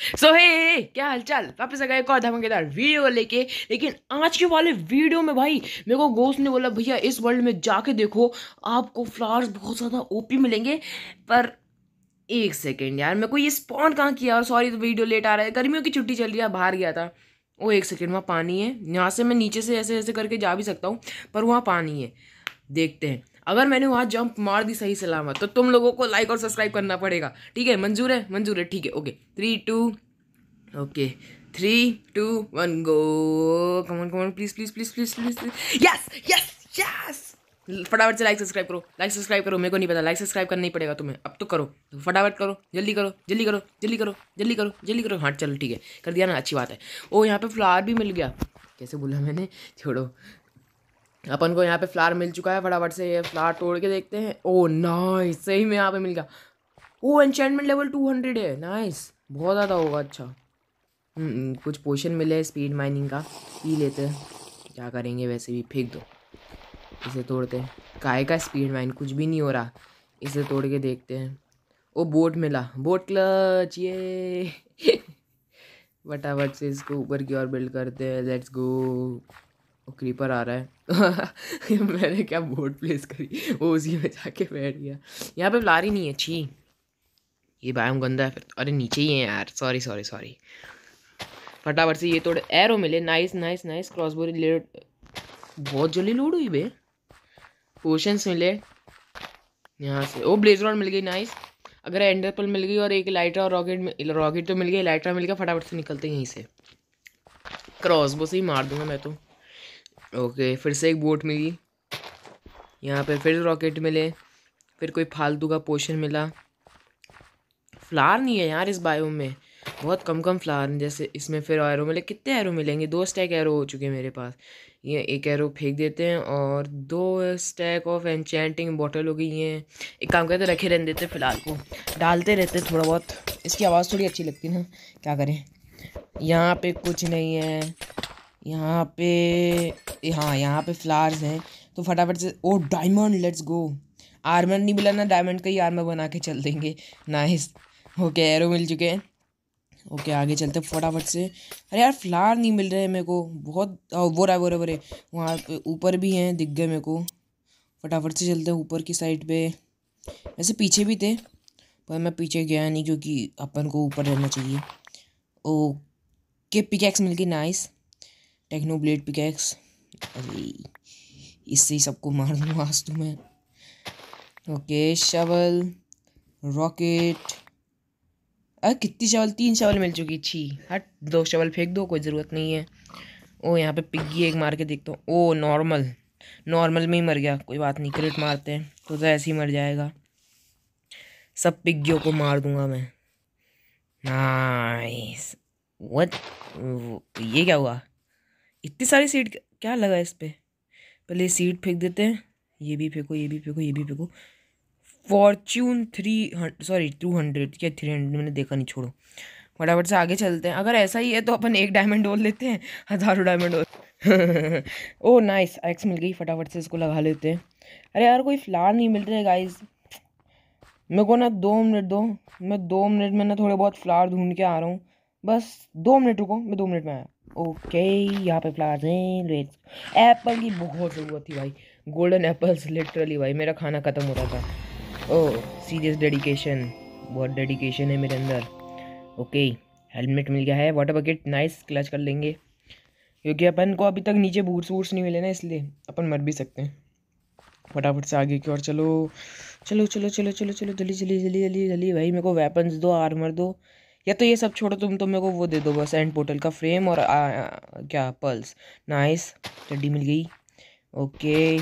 सो so, हे hey, hey, क्या हालचाल वापस आ गए एक और धमाकेदार वीडियो लेके लेकिन आज के वाले वीडियो में भाई मेरे को गोस्ट ने बोला भैया इस वर्ल्ड में जाके देखो आपको फ्लावर्स बहुत ज़्यादा ओपी मिलेंगे पर एक सेकेंड यार मेरे को ये स्पॉन कहाँ किया सॉरी तो वीडियो लेट आ रहा है गर्मियों की छुट्टी चल रही है बाहर गया था वो एक सेकेंड वहाँ पानी है यहाँ से मैं नीचे से ऐसे ऐसे करके जा भी सकता हूँ पर वहाँ पानी है देखते हैं अगर मैंने वहाँ जंप मार दी सही सलामत तो तुम लोगों को लाइक और सब्सक्राइब करना पड़ेगा ठीक है मंजूर है मंजूर है ठीक है okay three two okay three two one go come on come on please please please please please yes yes yes फटाफट से लाइक सब्सक्राइब करो लाइक सब्सक्राइब करो मेरे को नहीं पता लाइक सब्सक्राइब करना ही पड़ेगा तुम्हें अब तो करो तो फटाफट करो जल्दी करो जल्दी करो जल्दी करो जल्दी करो जल्दी करो हाँ चलो ठीक है कर दिया ना अच्छी बात है ओ यहाँ पे फ्लावर भी मिल गया कैसे बोला मैंने छोड़ो अपन को यहाँ पे फ्लावर मिल चुका है फटाफट से ये फ्लावर तोड़ के देखते हैं ओ oh, नाइस सही में यहाँ पे मिल गया oh enchantment level two hundred है नाइस बहुत ज़्यादा होगा अच्छा हम्म, कुछ पोशन मिले स्पीड माइनिंग का पी लेते हैं क्या करेंगे वैसे भी फेंक दो इसे तोड़ते हैं काय का स्पीड माइन कुछ भी नहीं हो रहा इसे तोड़ के देखते हैं ओ oh, बोट मिला बोट क्लच ये फटाफट से इसको ऊपर की ओर बिल्ड करते हैं लेट्स गो वो क्रीपर आ रहा है मैंने क्या बोर्ड प्लेस करी वो उसी में जाके बैठ गया यहाँ पे लारी नहीं है छी ये बायो गंदा है फिर तो। अरे नीचे ही है यार सॉरी सॉरी सॉरी फटाफट से ये थोड़े एरो मिले nice nice nice crossbow related बहुत जल्दी लूट हुई बे पोशंस मिले यहाँ से ओ ब्लेजर मिल गई नाइस अगर एंडरपल मिल गई और एक लाइटर और रॉकेट रॉकेट तो मिल गया लाइटर मिल गया फटाफट से निकलते यहीं से क्रॉसबो से ही मार दूंगा मैं तो ओके फिर से एक बोट मिली यहाँ पे फिर रॉकेट मिले फिर कोई फालतू का पोशन मिला फ्लार नहीं है यार इस बायो में बहुत कम कम फ्लावर जैसे इसमें फिर एरो मिले कितने एरो मिलेंगे दो स्टैक एरो हो चुके हैं मेरे पास ये एक एरो फेंक देते हैं और दो स्टैक ऑफ एनचैंटिंग बॉटल हो गई हैं एक काम करते रखे रहने देते फ़िलहाल को डालते रहते थोड़ा बहुत इसकी आवाज़ थोड़ी अच्छी लगती ना क्या करें यहाँ पे कुछ नहीं है यहाँ पे हाँ यहाँ पे फ्लावर्स हैं तो फटाफट से oh diamond let's go armour नहीं मिला ना डायमंड का ही आर्मर बना के चल देंगे नाइस ओके एरो मिल चुके हैं ओके आगे चलते फटाफट से अरे यार फ्लावर नहीं मिल रहे मेरे को बहुत वो रहा वो रहा वहाँ पे ऊपर भी हैं दिख गए मेरे को फटाफट से चलते हैं ऊपर की साइड पे वैसे पीछे भी थे पर मैं पीछे गया नहीं क्योंकि अपन को ऊपर रहना चाहिए ओके पिकैक्स मिल गई नाइस टेक्नो ब्लेड पिकैक्स अरे इससे ही सबको मार दूँ आज तुम्हें तो मैं ओके शवल रॉकेट अरे कितनी शवल तीन शवल मिल चुकी छी हट दो शवल फेंक दो कोई ज़रूरत नहीं है ओ यहाँ पे पिग्गी एक मार के देखता हूँ ओ नॉर्मल नॉर्मल में ही मर गया कोई बात नहीं क्रिट मारते हैं तो, तो ऐसे ही मर जाएगा सब पिग्गियों को मार दूंगा मैं नाइस व्हाट ये क्या हुआ इतनी सारी सीट क्या लगा इस पर पहले सीट फेंक देते हैं ये भी फेंको ये भी फेंको ये भी फेंको fortune three sorry two hundred क्या थ्री हंड्रेड मैंने देखा नहीं छोड़ो फटाफट से आगे चलते हैं अगर ऐसा ही है तो अपन एक डायमंड डोल लेते हैं हज़ारों डायमंड डोल ओ नाइस एक्स मिल गई फटाफट से इसको लगा लेते हैं अरे यार कोई फ्लार नहीं मिल रहे गाइज मेरे को ना दो मिनट दो मैं दो मिनट में ना थोड़े बहुत फ्लार ढूंढ के आ रहा हूँ बस दो मिनट रुको मैं दो मिनट में आया ओके यहाँ पे फ्लावर्स हैं रेड एप्पल की बहुत ज़रूरत थी भाई गोल्डन एप्पल्स लिटरली भाई मेरा खाना ख़त्म हो रहा था ओह सीरियस डेडिकेशन बहुत डेडिकेशन है मेरे अंदर ओके हेलमेट मिल गया है वाटर बकेट नाइस क्लच कर लेंगे क्योंकि अपन को अभी तक नीचे बूट्स वूट्स नहीं मिले ना इसलिए अपन मर भी सकते हैं फटाफट से आगे की ओर चलो चलो चलो चलो चलो चलो जल्दी जल्दी जल्दी जल्दी जल्दी भाई मेरे को वेपन्स दो आर्मर दो या तो ये सब छोड़ो तुम तो मेरे को वो दे दो बस एंड पोर्टल का फ्रेम और आ, आ, क्या पल्स नाइस चड्डी मिल गई ओके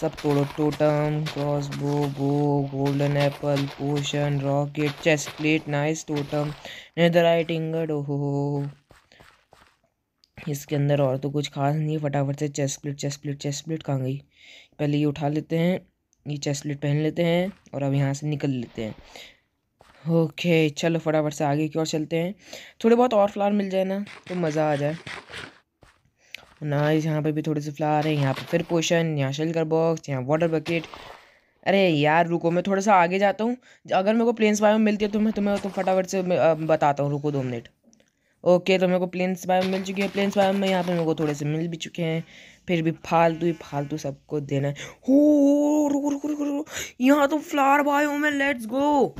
सब तोड़ो totem crossbow golden apple potion rocket chest plate nice totem netherite ingot ओहो इसके अंदर और तो कुछ खास नहीं है फटाफट से chest plate chest plate chest plate कहाँ गई पहले ये उठा लेते हैं ये चेस प्लेट पहन लेते हैं और अब यहाँ से निकल लेते हैं ओके चलो फटाफट से आगे की ओर चलते हैं थोड़े बहुत और फ्लावर मिल जाए ना तो मज़ा आ जाए ना यहाँ पर भी थोड़े से फ्लावर हैं यहाँ पर फिर पोशन यहाँ शेल्कर बॉक्स यहाँ वाटर बकेट अरे यार रुको मैं थोड़ा सा आगे जाता हूँ अगर मेरे को प्लेन्स बायो में मिलती है तो मैं तुम्हें तो फटाफट से बताता हूँ रुको दो मिनट ओके तो मेरे को प्लेन्स बायो मिल चुकी है प्लेन्स बायो में यहाँ पे मेरे को थोड़े से मिल भी चुके हैं फिर भी फालतू ही फालतू सबको देना है हो रुको रुको रुको रुको यहाँ तो फ्लावर बायो में लेट्स गो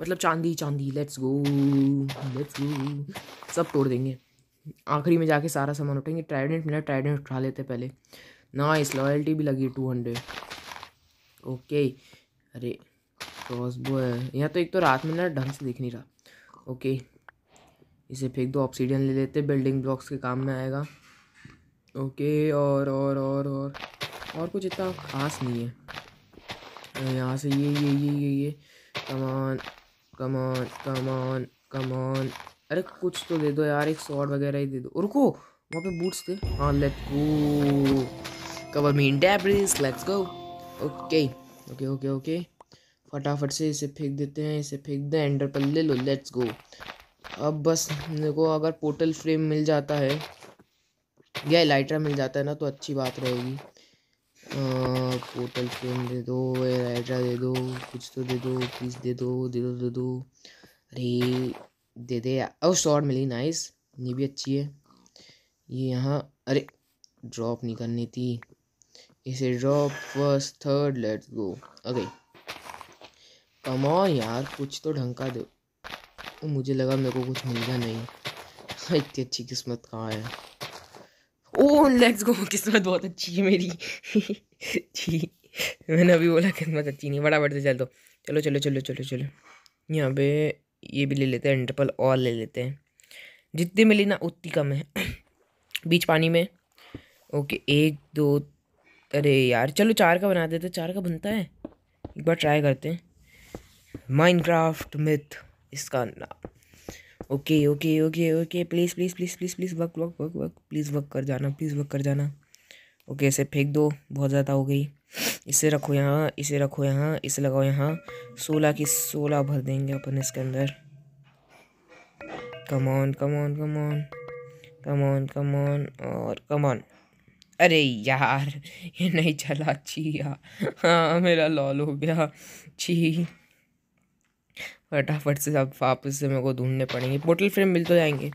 मतलब चांदी चांदी लेट्स गो लेट्स गो सब तोड़ देंगे आखिरी में जाके सारा सामान उठेंगे ट्राइडेंट मिला ट्राइडेंट उठा लेते पहले ना इस लॉयल्टी भी लगी टू हंड्रेड ओके अरे क्रॉसबो है यहाँ तो एक तो रात में ना ढंग से दिख नहीं रहा ओके इसे फेंक दो ऑक्सीजन ले लेते बिल्डिंग ब्लॉक्स के काम में आएगा ओके और और और और और कुछ इतना ख़ास नहीं है यहाँ से ये ये ये ये ये सामान कमान कमान कमान अरे कुछ तो दे दो यार एक शॉर्ट वगैरह ही दे दो रुको वहाँ पे बूट्स थे हाँ let go cover mean debris let's go okay okay okay okay फटाफट से इसे फेंक देते हैं इसे फेंक दें एंडर पर ले लो लेट्स गो अब बस देखो अगर पोर्टल फ्रेम मिल जाता है या लाइटरा मिल जाता है ना तो अच्छी बात रहेगी पोर्टल हाँ, फ्रेम दे दो एड्रा दे दो कुछ तो दे दो पीस दे दो दे दो दे दो अरे दे दे और शॉर्ट मिली नाइस ये भी अच्छी है ये यहाँ अरे ड्रॉप नहीं करनी थी इसे drop first third let's go okay come on यार कुछ तो ढंग का दो मुझे लगा मेरे को कुछ मिलेगा नहीं इतनी अच्छी किस्मत कहाँ है ओ लेट्स गो किस्मत बहुत अच्छी है मेरी जी मैंने अभी बोला किस्मत अच्छी नहीं बड़ा से चल दो चलो चलो चलो चलो चलो यहाँ पे ये भी ले लेते हैं इंटरपल और ले लेते हैं जितनी मिली ना उतनी कम है बीच पानी में ओके एक दो अरे यार चलो चार का बना देते चार का बनता है एक बार ट्राई करते हैं माइनक्राफ्ट मिथ इसका नाम okay okay okay okay please please please please please वक वक वक वक प्लीज़ वक कर जाना प्लीज़ वक कर जाना ओके इसे फेंक दो बहुत ज़्यादा हो गई इसे रखो यहाँ इसे रखो यहाँ इसे लगाओ यहाँ सोलह की सोलह भर देंगे अपन इसके अंदर come on come on come on come on come on और कमॉन अरे यार ये नहीं चला छी यार हाँ मेरा लॉल हो गया छी फटाफट से सब वापस से मेरे को ढूंढने पड़ेंगे पोर्टल फ्रेम मिल तो जाएंगे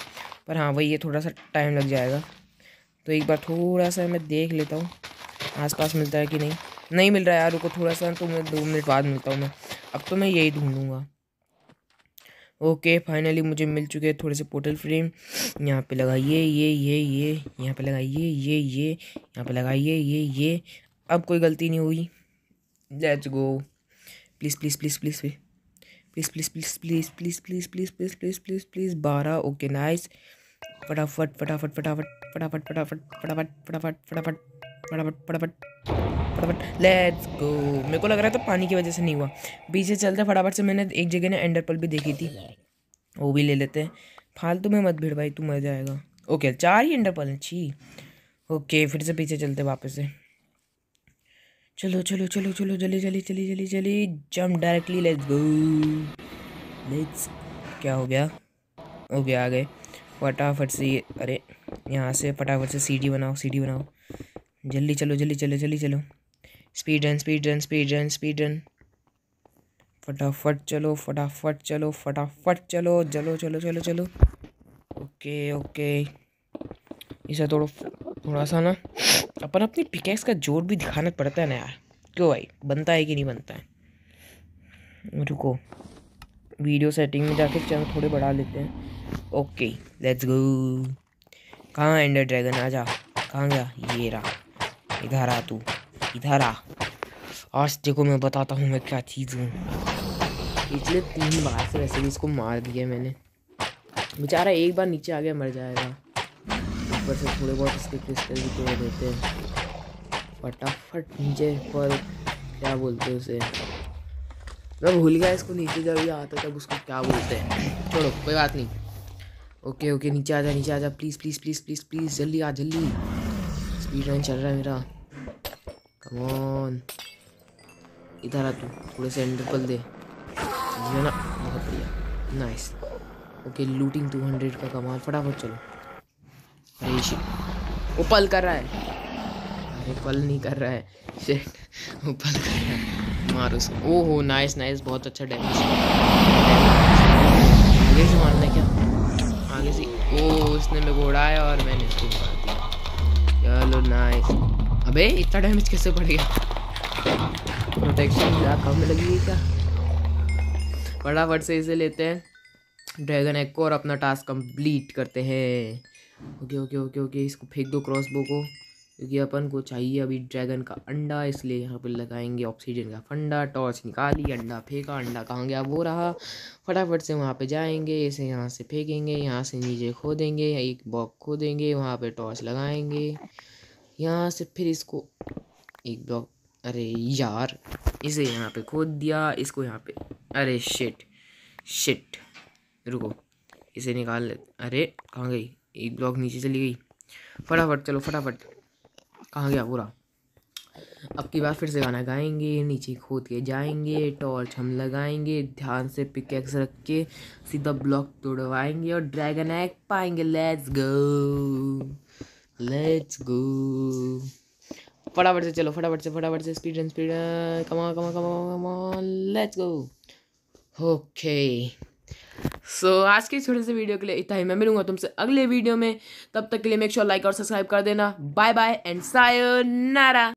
पर हाँ वही ये थोड़ा सा टाइम लग जाएगा तो एक बार थोड़ा सा मैं देख लेता हूँ आसपास मिलता है कि नहीं नहीं मिल रहा है यार रुको थोड़ा सा तो मैं दो मिनट बाद मिलता हूँ मैं अब तो मैं यही ढूंढूंगा ओके फाइनली मुझे मिल चुके हैं थोड़े से पोर्टल फ्रेम यहाँ पे लगाइए ये ये ये यहाँ पे लगाइए ये ये यहाँ पे लगाइए ये ये अब कोई गलती नहीं हुई let's go please please please please please please please please please please please please please please please please बारह ओके नाइस फटाफट फटाफट फटाफट फटाफट फटाफट फटाफट फटाफट फटाफट फटाफट फटाफट फटाफट लेट्स गो मेरे को लग रहा था पानी की वजह से नहीं हुआ पीछे चलते फटाफट से मैंने एक जगह ना एंडरपल भी देखी थी वो भी ले लेते हैं फालतू में मत भीड़ भाई तू मर जाएगा ओके चार ही एंडरपल पल छी ओके फिर से पीछे चलते वापस से चलो चलो चलो चलो जल्दी जल्दी चली जल्दी जल्दी jump directly let's go let's क्या हो गया हो गया आ गए फटाफट से अरे यहाँ से फटाफट से डी बनाओ डी बनाओ जल्दी चलो जल्दी चलो जल्दी चलो speed run speed run speed run speed run फटाफट चलो फटाफट चलो फटाफट चलो चलो चलो चलो चलो ओके ओके इसे थोड़ा थोड़ा सा ना अपन अपनी पिकेक्स का जोर भी दिखाना पड़ता है ना यार क्यों भाई बनता है कि नहीं बनता है रुको वीडियो सेटिंग में जाके चैनल थोड़े बढ़ा लेते हैं ओके लेट्स गो कहाँ एंडर ड्रैगन आ जा कहाँ गया ये रहा इधर आ तू इधर आ आज देखो मैं बताता हूँ मैं क्या चीज़ हूँ पिछले तीन बार से वैसे भी इसको मार दिया मैंने बेचारा एक बार नीचे आ गया मर जाएगा ऊपर से थोड़े बहुत इसके क्रिस्टल भी तोड़ देते हैं फटाफट नीचे पर क्या बोलते हैं उसे मैं भूल गया इसको नीचे जब ये आता तब उसको क्या बोलते हैं छोड़ो कोई बात नहीं ओके ओके नीचे आ जा नीचे आ जा please please please please please जल्दी आ जल्दी स्पीड रन चल रहा है मेरा ऑन इधर आ तू थोड़े से एंडर पल दे ना बहुत बढ़िया nice okay looting two hundred का कमाल फटाफट चलो अरे पल कर रहा है अरे पल नहीं कर रहा है शेट कर रहा है मार उसको ओ हो नाइस नाइस बहुत अच्छा डैमेज आगे से मारना क्या आगे से ओ उसने मेरे को उड़ाया और मैंने उसको मार दिया चलो नाइस अबे इतना डैमेज कैसे पड़ गया प्रोटेक्शन क्या कम लगी क्या फटाफट से इसे लेते हैं ड्रैगन एग को और अपना टास्क कंप्लीट करते हैं ओके ओके ओके ओके इसको फेंक दो क्रॉसबो को क्योंकि अपन को चाहिए अभी ड्रैगन का अंडा इसलिए यहाँ पे लगाएंगे ऑक्सीजन का फंडा टॉर्च निकाली अंडा फेंका अंडा कहाँ गया वो रहा फटाफट से वहाँ पे जाएंगे इसे यहाँ से फेंकेंगे यहाँ से नीचे खोदेंगे एक बॉक खोदेंगे वहाँ पे टॉर्च लगाएंगे यहाँ से फिर इसको एक ब्लॉक अरे यार इसे यहाँ पर खोद दिया इसको यहाँ पे अरे शिट शिट रुको इसे निकाल अरे कहाँ गई एक ब्लॉक नीचे चली गई फटाफट चलो फटाफट कहाँ गया पूरा अब की बार फिर से गाना गाएंगे नीचे खोद के जाएंगे टॉर्च हम लगाएंगे ध्यान से पिकेक्स रख के सीधा ब्लॉक तोड़वाएंगे और ड्रैगन एग पाएंगे लेट्स गो लेट्स गो फटाफट से चलो फटाफट से फटाफट से स्पीड रन स्पीड कमा कमा कमा कमा let's go okay so so, आज के छोटे से वीडियो के लिए इतना ही मैं मिलूंगा तुमसे अगले वीडियो में तब तक के लिए मेक श्योर लाइक और सब्सक्राइब कर देना बाय बाय एंड सायो नारा